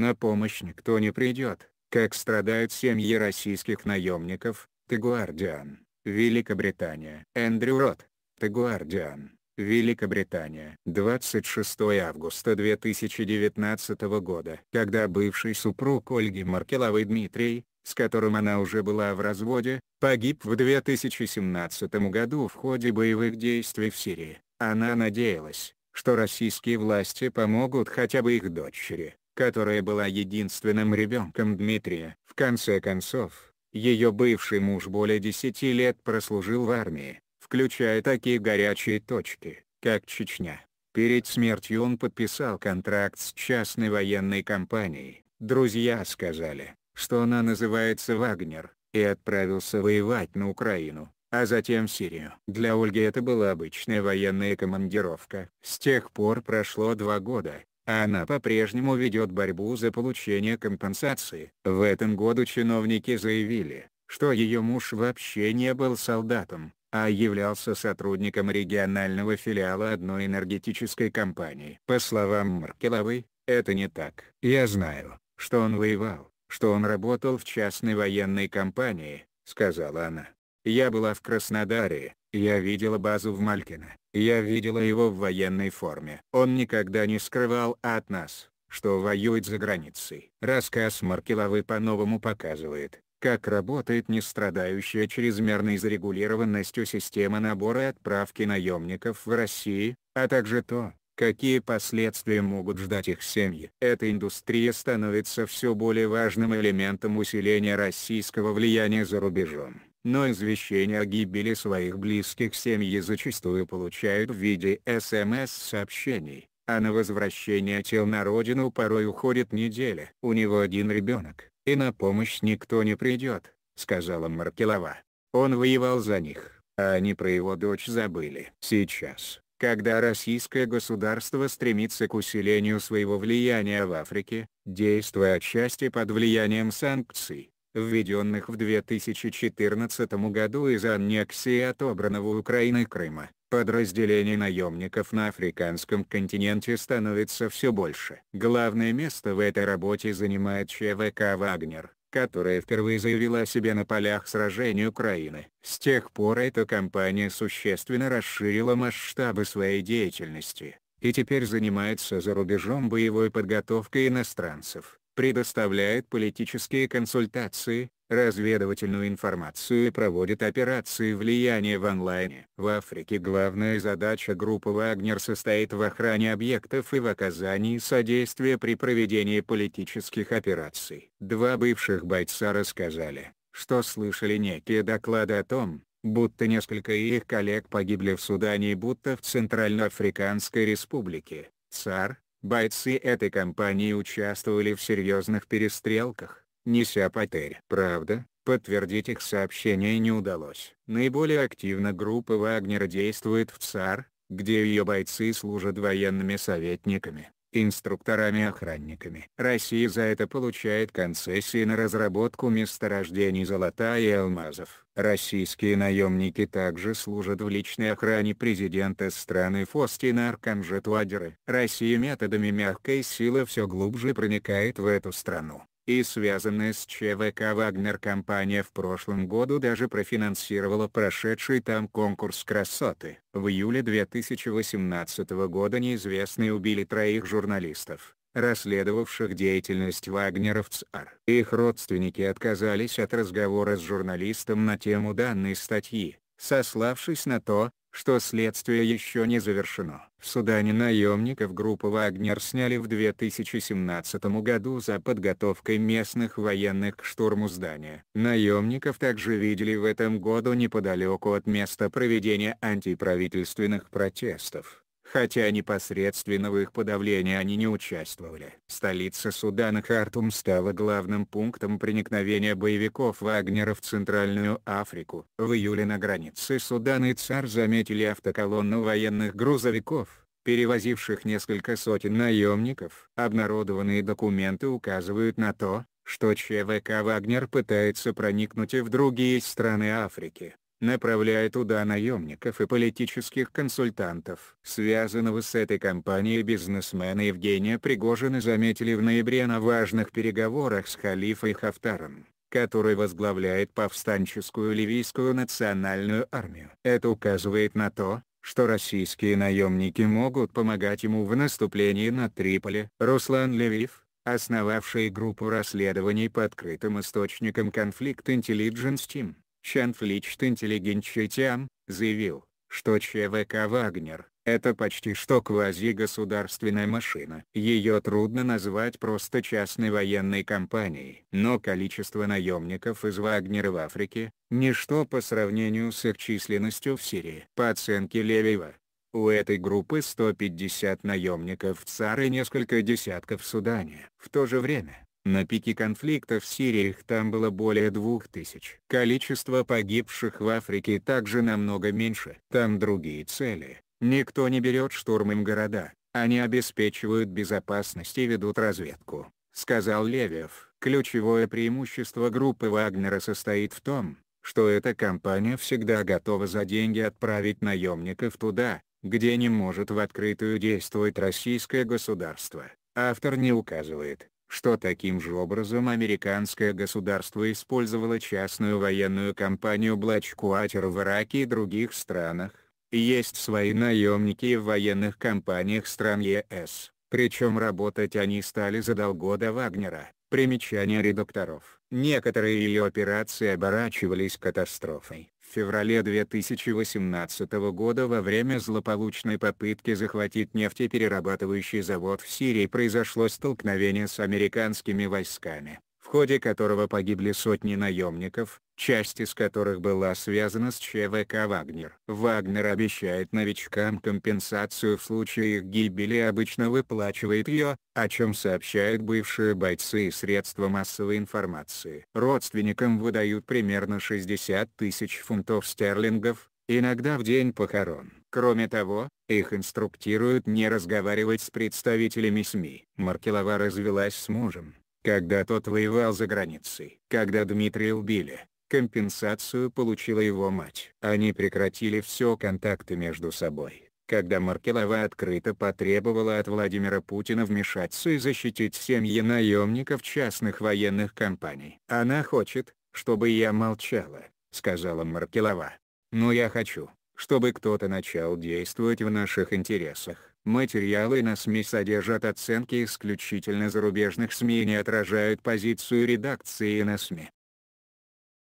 На помощь никто не придет, как страдают семьи российских наемников, The Guardian, Великобритания. Эндрю Рот, The Guardian, Великобритания. 26 августа 2019 года. Когда бывший супруг Ольги Маркеловой Дмитрий, с которым она уже была в разводе, погиб в 2017 году в ходе боевых действий в Сирии, она надеялась, что российские власти помогут хотя бы их дочери которая была единственным ребенком Дмитрия. В конце концов, ее бывший муж более 10 лет прослужил в армии, включая такие горячие точки, как Чечня. Перед смертью он подписал контракт с частной военной компанией. Друзья сказали, что она называется «Вагнер», и отправился воевать на Украину, а затем в Сирию. Для Ольги это была обычная военная командировка. С тех пор прошло два года, а она по-прежнему ведет борьбу за получение компенсации. В этом году чиновники заявили, что ее муж вообще не был солдатом, а являлся сотрудником регионального филиала одной энергетической компании. По словам Маркеловой, это не так. Я знаю, что он воевал, что он работал в частной военной компании, сказала она. Я была в Краснодаре, я видела базу в Малькино, я видела его в военной форме. Он никогда не скрывал от нас, что воюет за границей. Рассказ Маркеловы по-новому показывает, как работает нестрадающая чрезмерной зарегулированностью система набора и отправки наемников в России, а также то, какие последствия могут ждать их семьи. Эта индустрия становится все более важным элементом усиления российского влияния за рубежом но извещения о гибели своих близких семьи зачастую получают в виде СМС-сообщений, а на возвращение тел на родину порой уходит неделя. «У него один ребенок, и на помощь никто не придет», — сказала Маркелова. Он воевал за них, а они про его дочь забыли. Сейчас, когда российское государство стремится к усилению своего влияния в Африке, действуя отчасти под влиянием санкций, введенных в 2014 году из-за аннексии отобранного Украины Крыма, подразделений наемников на африканском континенте становится все больше. Главное место в этой работе занимает ЧВК «Вагнер» которая впервые заявила о себе на полях сражений Украины. С тех пор эта компания существенно расширила масштабы своей деятельности, и теперь занимается за рубежом боевой подготовкой иностранцев, предоставляет политические консультации, разведывательную информацию и проводит операции влияния в онлайне. В Африке главная задача группы «Вагнер» состоит в охране объектов и в оказании содействия при проведении политических операций. Два бывших бойца рассказали, что слышали некие доклады о том, будто несколько их коллег погибли в Судане и будто в Центральноафриканской республике. ЦАР, Бойцы этой компании участвовали в серьезных перестрелках, неся потерь. Правда, подтвердить их сообщение не удалось. Наиболее активно группа Вагнера действует в ЦАР, где ее бойцы служат военными советниками инструкторами-охранниками. Россия за это получает концессии на разработку месторождений золота и алмазов. Российские наемники также служат в личной охране президента страны Фостина Арканжетуадеры. Россия методами мягкой силы все глубже проникает в эту страну и связанная с ЧВК «Вагнер» компания в прошлом году даже профинансировала прошедший там конкурс красоты. В июле 2018 года неизвестные убили троих журналистов, расследовавших деятельность Вагнера в ЦАР. Их родственники отказались от разговора с журналистом на тему данной статьи, сославшись на то, что следствие еще не завершено. В Судане наемников группы «Вагнер» сняли в 2017 году за подготовкой местных военных к штурму здания. Наемников также видели в этом году неподалеку от места проведения антиправительственных протестов хотя непосредственно в их подавлении они не участвовали. Столица Судана Хартум стала главным пунктом проникновения боевиков Вагнера в Центральную Африку. В июле на границе Судана и ЦАР заметили автоколонну военных грузовиков, перевозивших несколько сотен наемников. Обнародованные документы указывают на то, что ЧВК «Вагнер» пытается проникнуть и в другие страны Африки направляя туда наемников и политических консультантов. Связанного с этой компанией бизнесмена Евгения Пригожина заметили в ноябре на важных переговорах с халифой Хафтаром который возглавляет повстанческую ливийскую национальную армию. Это указывает на то, что российские наемники могут помогать ему в наступлении на Триполи. Руслан Левиев, основавший группу расследований по открытым источникам конфликт Intelligence Team, Чанфличт-интеллигентчатян, заявил, что ЧВК «Вагнер» — это почти что квази-государственная машина. Ее трудно назвать просто частной военной компанией. Но количество наемников из «Вагнера» в Африке — ничто по сравнению с их численностью в Сирии. По оценке Левиева, у этой группы 150 наемников в ЦАР и несколько десятков в Судане. В то же время, на пике конфликта в Сирии их там было более двух тысяч. Количество погибших в Африке также намного меньше. Там другие цели. Никто не берет штурмом города, они обеспечивают безопасность и ведут разведку, сказал Левиев. Ключевое преимущество группы Вагнера состоит в том, что эта компания всегда готова за деньги отправить наемников туда, где не может в открытую действовать российское государство. Автор не указывает, что таким же образом американское государство использовало частную военную компанию Блачкуатер в Ираке и других странах, есть свои наемники в военных компаниях стран ЕС, причем работать они стали задолго до Вагнера. Примечание редакторов. Некоторые ее операции оборачивались катастрофой в феврале 2018 года во время злополучной попытки захватить нефтеперерабатывающий завод в Сирии произошло столкновение с американскими войсками ходе которого погибли сотни наемников, часть из которых была связана с ЧВК «Вагнер». Вагнер обещает новичкам компенсацию в случае их гибели и обычно выплачивает ее, о чем сообщают бывшие бойцы и средства массовой информации. Родственникам выдают примерно 60 тысяч фунтов стерлингов, иногда в день похорон. Кроме того, их инструктируют не разговаривать с представителями СМИ. Маркелова развелась с мужем. Когда тот воевал за границей, когда Дмитрия убили, компенсацию получила его мать. Они прекратили все контакты между собой, когда Маркелова открыто потребовала от Владимира Путина вмешаться и защитить семьи наемников частных военных компаний. «Она хочет, чтобы я молчала», — сказала Маркелова. «Но я хочу, чтобы кто-то начал действовать в наших интересах. Материалы на СМИ содержат оценки исключительно зарубежных СМИ и не отражают позицию редакции на СМИ.